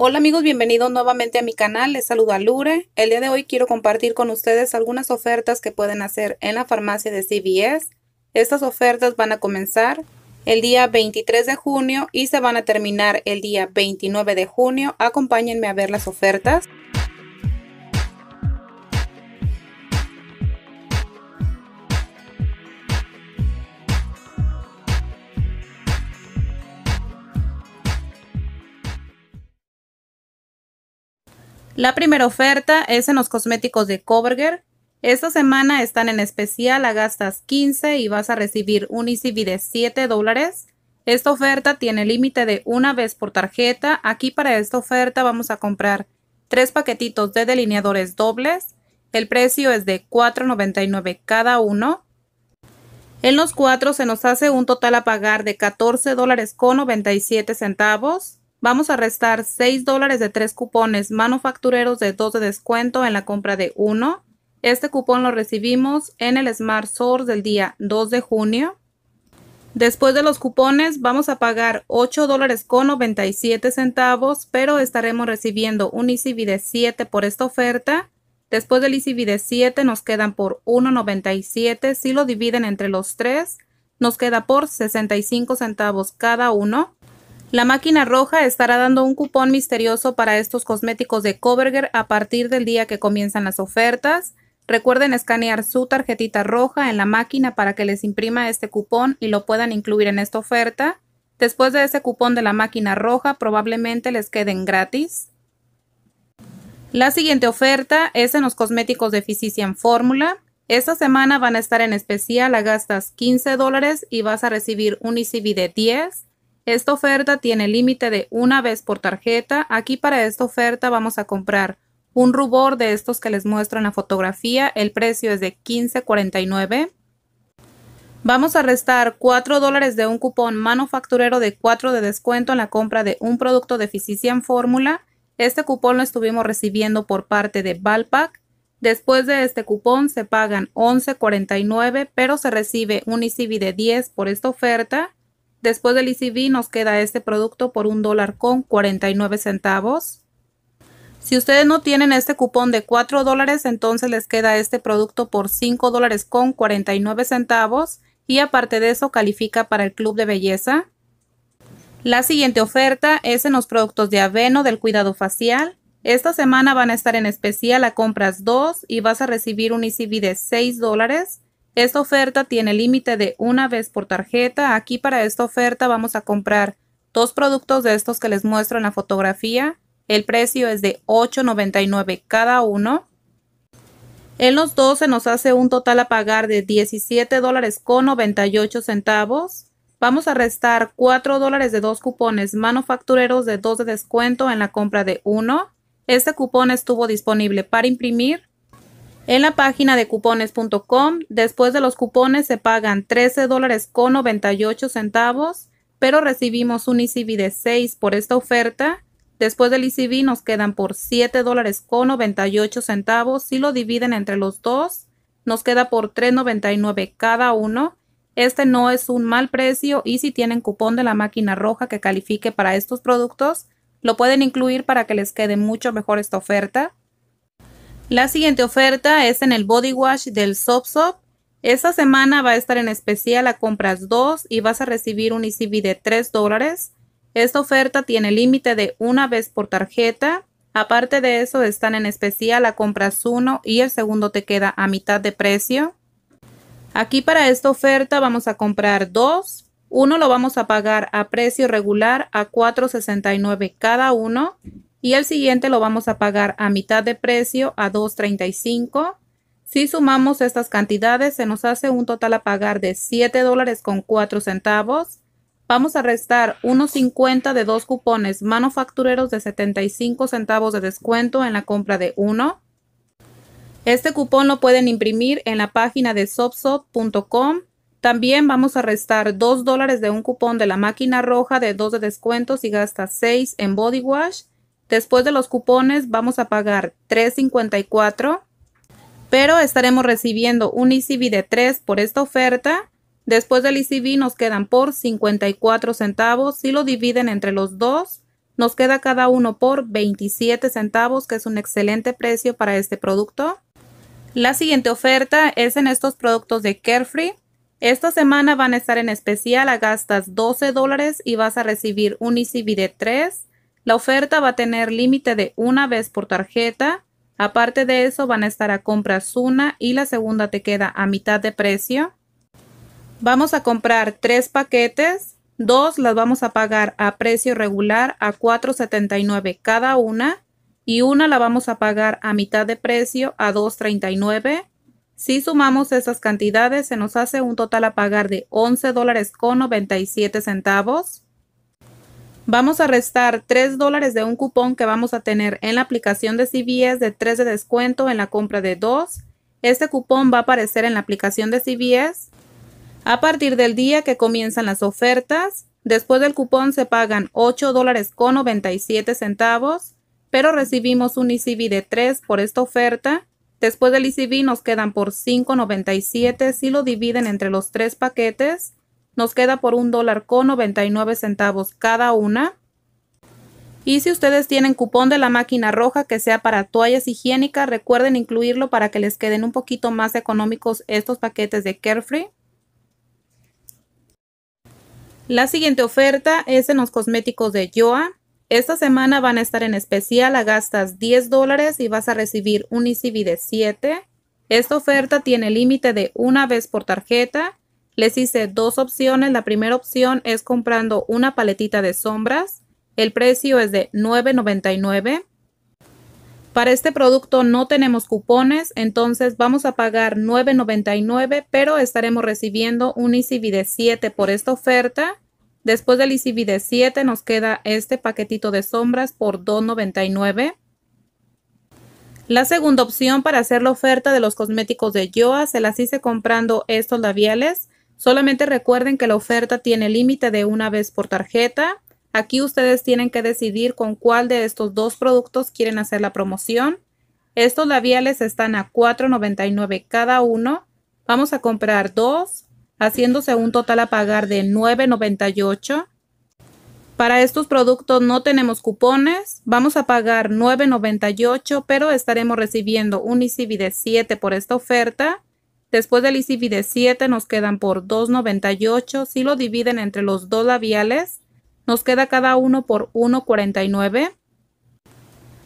Hola amigos, bienvenidos nuevamente a mi canal, les saluda Lure. El día de hoy quiero compartir con ustedes algunas ofertas que pueden hacer en la farmacia de CVS. Estas ofertas van a comenzar el día 23 de junio y se van a terminar el día 29 de junio. Acompáñenme a ver las ofertas. La primera oferta es en los cosméticos de Coverger. Esta semana están en especial a gastas 15 y vas a recibir un ECB de 7 dólares. Esta oferta tiene límite de una vez por tarjeta. Aquí para esta oferta vamos a comprar tres paquetitos de delineadores dobles. El precio es de $4.99 cada uno. En los cuatro se nos hace un total a pagar de $14.97 dólares con centavos. Vamos a restar 6 dólares de 3 cupones manufactureros de 2 de descuento en la compra de 1. Este cupón lo recibimos en el Smart Source del día 2 de junio. Después de los cupones vamos a pagar 8 dólares con 97 centavos, pero estaremos recibiendo un ECB de 7 por esta oferta. Después del ECB de 7 nos quedan por 1.97. Si lo dividen entre los 3 nos queda por 65 centavos cada uno. La máquina roja estará dando un cupón misterioso para estos cosméticos de Coverger a partir del día que comienzan las ofertas. Recuerden escanear su tarjetita roja en la máquina para que les imprima este cupón y lo puedan incluir en esta oferta. Después de ese cupón de la máquina roja probablemente les queden gratis. La siguiente oferta es en los cosméticos de en Formula. Esta semana van a estar en especial, a gastas 15 y vas a recibir un icb e de 10. Esta oferta tiene límite de una vez por tarjeta. Aquí para esta oferta vamos a comprar un rubor de estos que les muestro en la fotografía. El precio es de $15.49. Vamos a restar 4 dólares de un cupón manufacturero de 4 de descuento en la compra de un producto de en Fórmula. Este cupón lo estuvimos recibiendo por parte de Valpac. Después de este cupón se pagan $11.49, pero se recibe un ICB de 10 por esta oferta. Después del ICB e nos queda este producto por un dólar con 49 centavos. Si ustedes no tienen este cupón de 4 dólares, entonces les queda este producto por 5 dólares con 49 centavos y aparte de eso califica para el club de belleza. La siguiente oferta es en los productos de aveno del cuidado facial. Esta semana van a estar en especial a compras 2 y vas a recibir un ICB e de 6 dólares. Esta oferta tiene límite de una vez por tarjeta. Aquí para esta oferta vamos a comprar dos productos de estos que les muestro en la fotografía. El precio es de $8.99 cada uno. En los dos se nos hace un total a pagar de $17.98 centavos. Vamos a restar $4 de dos cupones manufactureros de 2 de descuento en la compra de uno. Este cupón estuvo disponible para imprimir en la página de cupones.com, después de los cupones se pagan $13.98, dólares con centavos, pero recibimos un ICB de 6 por esta oferta. Después del ICB nos quedan por $7.98. dólares con centavos. Si lo dividen entre los dos, nos queda por 3.99 cada uno. Este no es un mal precio y si tienen cupón de la máquina roja que califique para estos productos, lo pueden incluir para que les quede mucho mejor esta oferta. La siguiente oferta es en el body wash del Sop Sop. Esta semana va a estar en especial a compras 2 y vas a recibir un ECB de 3 dólares. Esta oferta tiene límite de una vez por tarjeta. Aparte de eso, están en especial a compras 1 y el segundo te queda a mitad de precio. Aquí para esta oferta vamos a comprar 2, Uno lo vamos a pagar a precio regular a $4.69 cada uno y el siguiente lo vamos a pagar a mitad de precio a 2.35. Si sumamos estas cantidades se nos hace un total a pagar de 7 con centavos. Vamos a restar unos 50 de dos cupones manufactureros de 75 centavos de descuento en la compra de uno. Este cupón lo pueden imprimir en la página de sopsop.com. También vamos a restar 2 dólares de un cupón de la máquina roja de 2 de descuento si gasta 6 en body wash Después de los cupones vamos a pagar 3.54, pero estaremos recibiendo un ECB de 3 por esta oferta. Después del ECB nos quedan por 54 centavos. Si lo dividen entre los dos, nos queda cada uno por 27 centavos, que es un excelente precio para este producto. La siguiente oferta es en estos productos de Carefree. Esta semana van a estar en especial a gastas 12 dólares y vas a recibir un ECB de 3. La oferta va a tener límite de una vez por tarjeta. Aparte de eso, van a estar a compras una y la segunda te queda a mitad de precio. Vamos a comprar tres paquetes. Dos las vamos a pagar a precio regular a $4.79 cada una y una la vamos a pagar a mitad de precio a $2.39. Si sumamos esas cantidades, se nos hace un total a pagar de $11.97 dólares con 97 centavos. Vamos a restar 3 dólares de un cupón que vamos a tener en la aplicación de CVS de 3 de descuento en la compra de 2. Este cupón va a aparecer en la aplicación de CVS a partir del día que comienzan las ofertas. Después del cupón se pagan 8 dólares con 97 centavos, pero recibimos un ICB de 3 por esta oferta. Después del ICB nos quedan por 5.97 si lo dividen entre los tres paquetes nos queda por un dólar con 99 centavos cada una. Y si ustedes tienen cupón de la máquina roja que sea para toallas higiénicas, recuerden incluirlo para que les queden un poquito más económicos estos paquetes de Carefree. La siguiente oferta es en los cosméticos de Joa. Esta semana van a estar en especial, a gastas 10 dólares y vas a recibir un ECB de 7. Esta oferta tiene límite de una vez por tarjeta les hice dos opciones. La primera opción es comprando una paletita de sombras. El precio es de $9.99. Para este producto no tenemos cupones, entonces vamos a pagar $9.99, pero estaremos recibiendo un ECB de 7 por esta oferta. Después del ECB de 7 nos queda este paquetito de sombras por $2.99. La segunda opción para hacer la oferta de los cosméticos de Yoa se las hice comprando estos labiales. Solamente recuerden que la oferta tiene límite de una vez por tarjeta. Aquí ustedes tienen que decidir con cuál de estos dos productos quieren hacer la promoción. Estos labiales están a $4.99 cada uno. Vamos a comprar dos, haciéndose un total a pagar de $9.98. Para estos productos no tenemos cupones, vamos a pagar $9.98, pero estaremos recibiendo un ICB de 7 por esta oferta Después del ICB de 7 nos quedan por 2.98. Si lo dividen entre los dos labiales, nos queda cada uno por 1.49.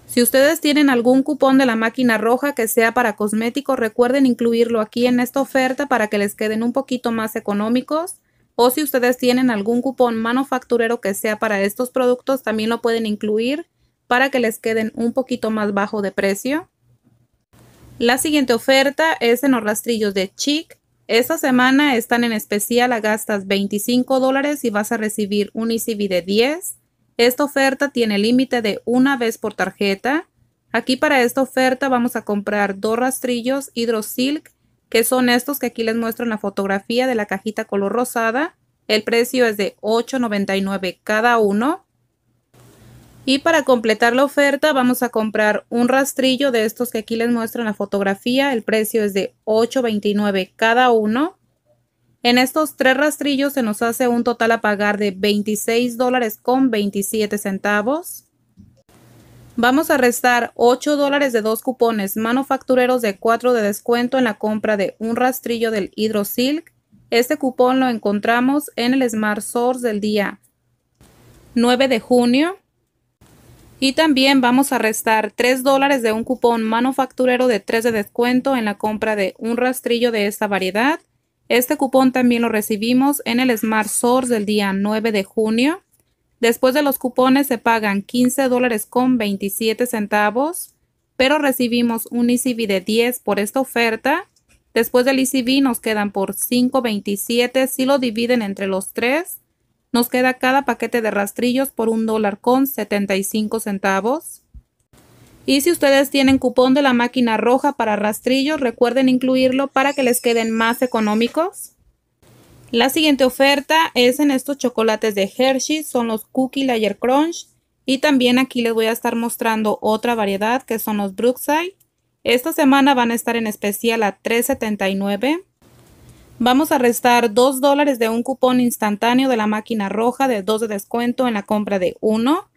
Si ustedes tienen algún cupón de la máquina roja que sea para cosméticos, recuerden incluirlo aquí en esta oferta para que les queden un poquito más económicos. O si ustedes tienen algún cupón manufacturero que sea para estos productos, también lo pueden incluir para que les queden un poquito más bajo de precio. La siguiente oferta es en los rastrillos de Chic. Esta semana están en especial a gastas 25 y vas a recibir un ECB de 10. Esta oferta tiene límite de una vez por tarjeta. Aquí para esta oferta vamos a comprar dos rastrillos Hydrosilk, que son estos que aquí les muestro en la fotografía de la cajita color rosada. El precio es de $8.99 cada uno. Y para completar la oferta vamos a comprar un rastrillo de estos que aquí les muestro en la fotografía. El precio es de $8.29 cada uno. En estos tres rastrillos se nos hace un total a pagar de $26.27. dólares Vamos a restar $8 dólares de dos cupones manufactureros de 4 de descuento en la compra de un rastrillo del Hydrosilk. Este cupón lo encontramos en el Smart Source del día 9 de junio. Y también vamos a restar 3 dólares de un cupón manufacturero de 3 de descuento en la compra de un rastrillo de esta variedad. Este cupón también lo recibimos en el Smart Source del día 9 de junio. Después de los cupones se pagan 15 dólares con 27 centavos, pero recibimos un ECB de 10 por esta oferta. Después del ECB nos quedan por 5.27 si lo dividen entre los tres nos queda cada paquete de rastrillos por un dólar con 75 centavos. Y si ustedes tienen cupón de la máquina roja para rastrillos, recuerden incluirlo para que les queden más económicos. La siguiente oferta es en estos chocolates de Hershey, son los Cookie Layer Crunch. Y también aquí les voy a estar mostrando otra variedad que son los Brookside. Esta semana van a estar en especial a $3.79. Vamos a restar 2 dólares de un cupón instantáneo de la máquina roja de 2 de descuento en la compra de 1.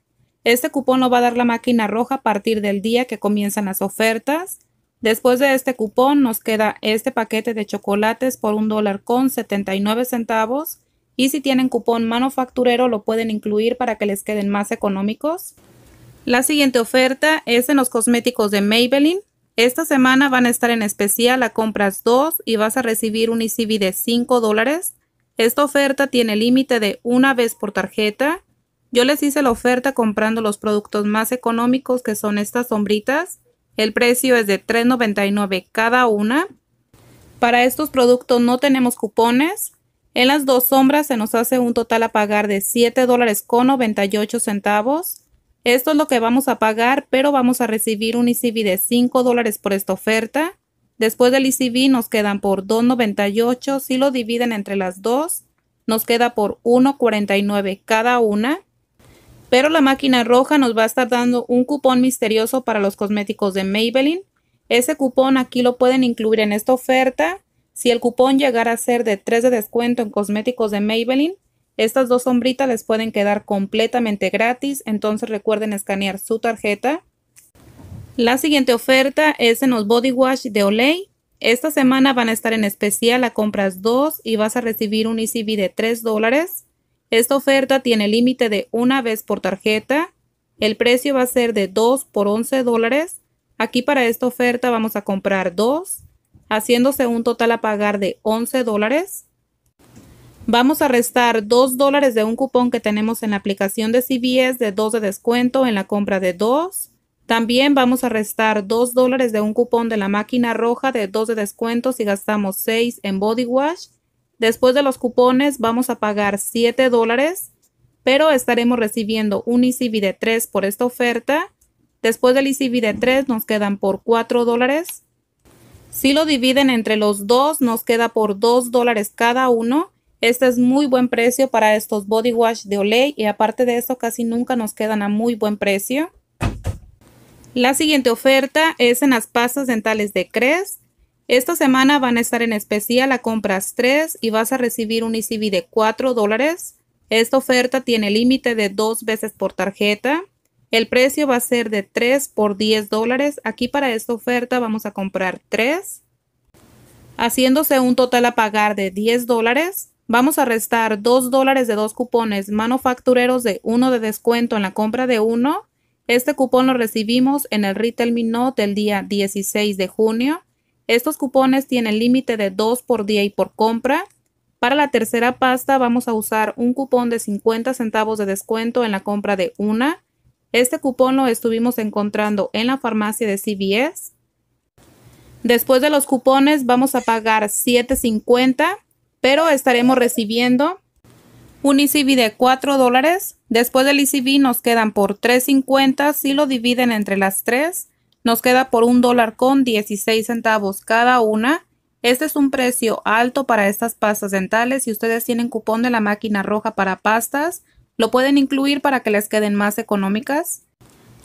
Este cupón lo va a dar la máquina roja a partir del día que comienzan las ofertas. Después de este cupón nos queda este paquete de chocolates por un dólar con 79 centavos y si tienen cupón manufacturero lo pueden incluir para que les queden más económicos. La siguiente oferta es en los cosméticos de Maybelline. Esta semana van a estar en especial a compras 2 y vas a recibir un ICB de 5 dólares. Esta oferta tiene límite de una vez por tarjeta. Yo les hice la oferta comprando los productos más económicos que son estas sombritas. El precio es de $3.99 cada una. Para estos productos no tenemos cupones. En las dos sombras se nos hace un total a pagar de $7.98 centavos. Esto es lo que vamos a pagar, pero vamos a recibir un ECB de 5 dólares por esta oferta. Después del ECB nos quedan por 2.98. Si lo dividen entre las dos, nos queda por 1.49 cada una. Pero la máquina roja nos va a estar dando un cupón misterioso para los cosméticos de Maybelline. Ese cupón aquí lo pueden incluir en esta oferta. Si el cupón llegara a ser de 3 de descuento en cosméticos de Maybelline, estas dos sombritas les pueden quedar completamente gratis, entonces recuerden escanear su tarjeta. La siguiente oferta es en los Body Wash de Olay. Esta semana van a estar en especial a compras 2 y vas a recibir un ECB de 3 dólares. Esta oferta tiene límite de una vez por tarjeta. El precio va a ser de 2 por 11 dólares. Aquí para esta oferta vamos a comprar 2, haciéndose un total a pagar de 11 dólares. Vamos a restar 2 dólares de un cupón que tenemos en la aplicación de CBS de 2 de descuento en la compra de 2. También vamos a restar 2 dólares de un cupón de la máquina roja de 2 de descuento si gastamos 6 en body wash. Después de los cupones vamos a pagar 7 dólares, pero estaremos recibiendo un ECB de 3 por esta oferta. Después del ECB de 3 nos quedan por 4 dólares. Si lo dividen entre los dos nos queda por 2 dólares cada uno. Este es muy buen precio para estos body wash de Olay y aparte de eso casi nunca nos quedan a muy buen precio. La siguiente oferta es en las pastas dentales de Crest. Esta semana van a estar en especial a compras 3 y vas a recibir un ECB de 4 dólares. Esta oferta tiene límite de 2 veces por tarjeta. El precio va a ser de 3 por 10 dólares. Aquí para esta oferta vamos a comprar 3, haciéndose un total a pagar de 10 dólares. Vamos a restar 2 dólares de dos cupones manufactureros de uno de descuento en la compra de uno. Este cupón lo recibimos en el Retail Minot del día 16 de junio. Estos cupones tienen límite de 2 por día y por compra. Para la tercera pasta vamos a usar un cupón de 50 centavos de descuento en la compra de una. Este cupón lo estuvimos encontrando en la farmacia de CVS. Después de los cupones vamos a pagar $7.50 pero estaremos recibiendo un ECB de 4 dólares. Después del ECB nos quedan por 3.50. Si lo dividen entre las tres, nos queda por un dólar con 16 centavos cada una. Este es un precio alto para estas pastas dentales. Si ustedes tienen cupón de la máquina roja para pastas, lo pueden incluir para que les queden más económicas.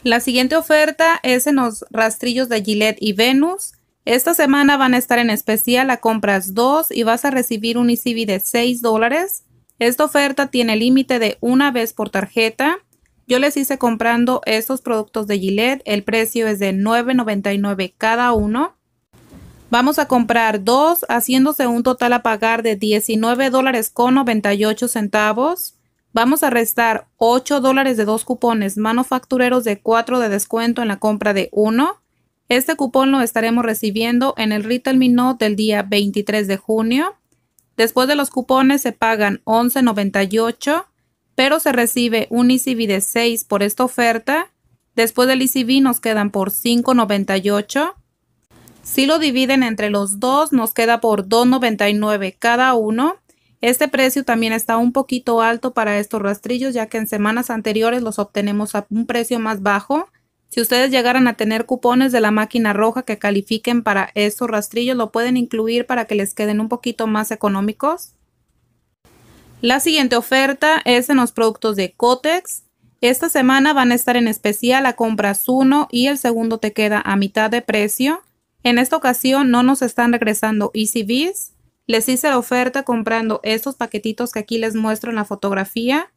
La siguiente oferta es en los rastrillos de Gillette y Venus. Esta semana van a estar en especial a compras 2 y vas a recibir un ECV de 6 dólares. Esta oferta tiene límite de una vez por tarjeta. Yo les hice comprando estos productos de Gillette. El precio es de $9.99 cada uno. Vamos a comprar dos, haciéndose un total a pagar de $19.98. dólares con centavos. Vamos a restar $8 dólares de dos cupones manufactureros de 4 de descuento en la compra de uno. Este cupón lo estaremos recibiendo en el Retail Minot del día 23 de junio. Después de los cupones se pagan 11.98, pero se recibe un ECB de 6 por esta oferta. Después del ECB nos quedan por 5.98. Si lo dividen entre los dos, nos queda por 2.99 cada uno. Este precio también está un poquito alto para estos rastrillos, ya que en semanas anteriores los obtenemos a un precio más bajo. Si ustedes llegaran a tener cupones de la máquina roja que califiquen para estos rastrillos, lo pueden incluir para que les queden un poquito más económicos. La siguiente oferta es en los productos de Cotex. Esta semana van a estar en especial a compras uno y el segundo te queda a mitad de precio. En esta ocasión no nos están regresando EasyBees. Les hice la oferta comprando estos paquetitos que aquí les muestro en la fotografía.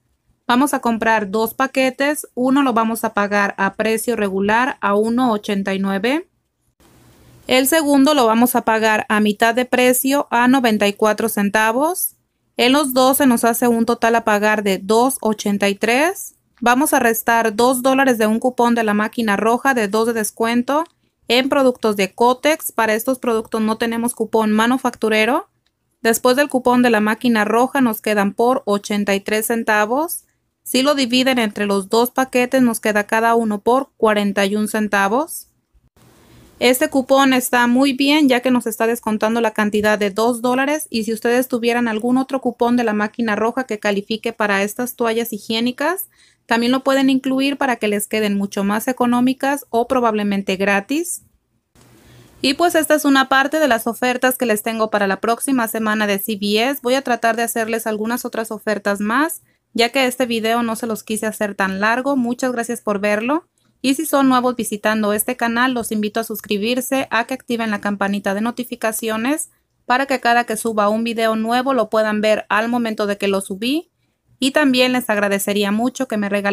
Vamos a comprar dos paquetes, uno lo vamos a pagar a precio regular a 1,89. El segundo lo vamos a pagar a mitad de precio a 94 centavos. En los dos se nos hace un total a pagar de 2,83. Vamos a restar 2 dólares de un cupón de la máquina roja de 2 de descuento en productos de Cotex. Para estos productos no tenemos cupón manufacturero. Después del cupón de la máquina roja nos quedan por 83 centavos. Si lo dividen entre los dos paquetes nos queda cada uno por 41 centavos. Este cupón está muy bien ya que nos está descontando la cantidad de 2 dólares y si ustedes tuvieran algún otro cupón de la máquina roja que califique para estas toallas higiénicas, también lo pueden incluir para que les queden mucho más económicas o probablemente gratis. Y pues esta es una parte de las ofertas que les tengo para la próxima semana de CBS. Voy a tratar de hacerles algunas otras ofertas más ya que este video no se los quise hacer tan largo, muchas gracias por verlo. Y si son nuevos visitando este canal, los invito a suscribirse, a que activen la campanita de notificaciones para que cada que suba un video nuevo lo puedan ver al momento de que lo subí. Y también les agradecería mucho que me regalen